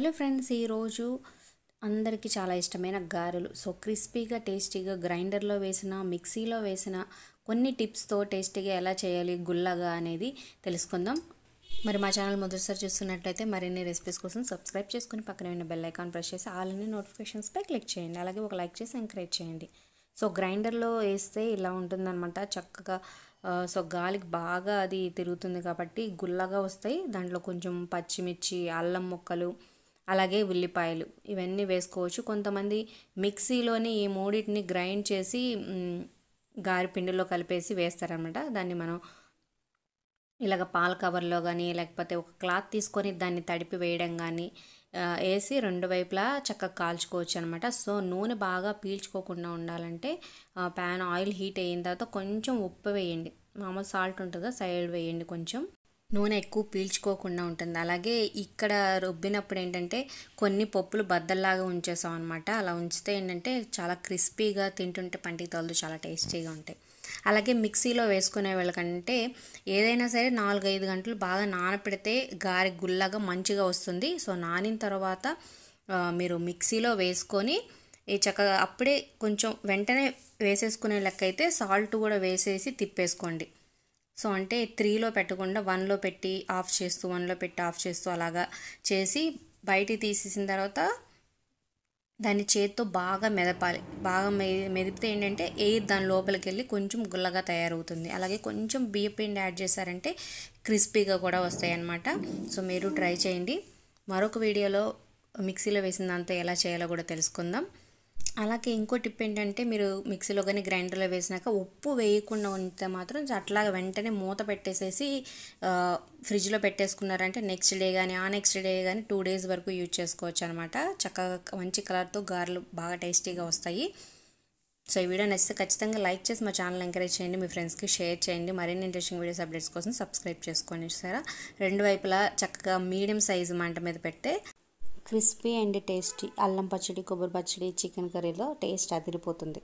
hello friends ఈరోజు అందరికీ చాలా ఇష్టమైన గారెలు సో క్రిస్పీగా టేస్టీగా గ్రైండర్లో వేసిన మిక్సీలో వేసిన కొన్ని టిప్స్తో టేస్టీగా ఎలా చేయాలి గుల్లగా అనేది తెలుసుకుందాం మరి మా ఛానల్ మొదటిసారి చూస్తున్నట్లయితే మరిన్ని రెసిపీస్ కోసం సబ్స్క్రైబ్ చేసుకుని పక్కన ఉన్న బెల్ ఐకాన్ ప్రెస్ చేసి అన్ని నోటిఫికేషన్స్పై క్లిక్ చేయండి అలాగే ఒక లైక్ చేసి ఎంకరేజ్ చేయండి సో గ్రైండర్లో వేస్తే ఇలా ఉంటుందన్నమాట చక్కగా సో గాలికి బాగా అది తిరుగుతుంది కాబట్టి గుల్లగా వస్తాయి దాంట్లో కొంచెం పచ్చిమిర్చి అల్లం మొక్కలు అలాగే ఉల్లిపాయలు ఇవన్నీ వేసుకోవచ్చు కొంతమంది మిక్సీలోని ఈ మూడింటిని గ్రైండ్ చేసి గారి పిండిలో కలిపేసి వేస్తారనమాట దాన్ని మనం ఇలాగ పాల కవర్లో కానీ లేకపోతే ఒక క్లాత్ తీసుకొని దాన్ని తడిపి వేయడం కానీ వేసి రెండు వైపులా చక్కగా కాల్చుకోవచ్చు అనమాట సో నూనె బాగా పీల్చుకోకుండా ఉండాలంటే ప్యాన్ ఆయిల్ హీట్ అయిన తర్వాత కొంచెం ఉప్పు వేయండి మామూలు సాల్ట్ ఉంటుందా సైడ్ వేయండి కొంచెం నూనె ఎక్కువ పీల్చుకోకుండా ఉంటుంది అలాగే ఇక్కడ రుబ్బినప్పుడు ఏంటంటే కొన్ని పప్పులు బద్దల్లాగా ఉంచేసాం అనమాట అలా ఉంచితే ఏంటంటే చాలా క్రిస్పీగా తింటుంటే పంటికి తోలు చాలా టేస్టీగా ఉంటాయి అలాగే మిక్సీలో వేసుకునే వాళ్ళకంటే ఏదైనా సరే నాలుగైదు గంటలు బాగా నానపెడితే గారి గుల్లగా మంచిగా వస్తుంది సో నానిన తర్వాత మీరు మిక్సీలో వేసుకొని ఈ చక్కగా అప్పుడే కొంచెం వెంటనే వేసేసుకునే లెక్క అయితే సాల్ట్ కూడా వేసేసి తిప్పేసుకోండి సో అంటే త్రీలో పెట్టకుండా వన్లో పెట్టి ఆఫ్ చేస్తూ వన్లో పెట్టి ఆఫ్ చేస్తూ అలాగా చేసి బయట తీసేసిన తర్వాత దాన్ని చేత్తో బాగా మెదపాలి బాగా మె మెదిపితే ఏంటంటే ఎయిర్ దాని లోపలికి వెళ్ళి కొంచెం గుల్లగా తయారవుతుంది అలాగే కొంచెం బియ్య పిండి యాడ్ చేశారంటే క్రిస్పీగా కూడా వస్తాయి అన్నమాట సో మీరు ట్రై చేయండి మరొక వీడియోలో మిక్సీలో వేసిన దాంతో ఎలా చేయాలో కూడా తెలుసుకుందాం అలాగే ఇంకో టిప్ ఏంటంటే మీరు మిక్సీలో కానీ గ్రైండర్లో వేసినాక ఉప్పు వేయకుండా ఉంటే మాత్రం అట్లా వెంటనే మూత పెట్టేసేసి ఫ్రిడ్జ్లో పెట్టేసుకున్నారంటే నెక్స్ట్ డే కానీ ఆ నెక్స్ట్ డే కానీ టూ డేస్ వరకు యూజ్ చేసుకోవచ్చు అనమాట చక్కగా మంచి కలర్తో గారెలు బాగా టేస్టీగా వస్తాయి సో ఈ వీడియో నచ్చితే ఖచ్చితంగా లైక్ చేసి మా ఛానల్ ఎంకరేజ్ చేయండి మీ ఫ్రెండ్స్కి షేర్ చేయండి మరిన్ని ఇంట్రెస్టింగ్ వీడియోస్ అప్డేట్స్ కోసం సబ్స్క్రైబ్ చేసుకోండి సరే రెండు వైపులా చక్కగా మీడియం సైజు మంట మీద పెడితే క్రిస్పీ అండ్ టేస్టీ అల్లం పచ్చడి కొబ్బరి పచ్చడి చికెన్ కర్రీలో టేస్ట్ అదిరిపోతుంది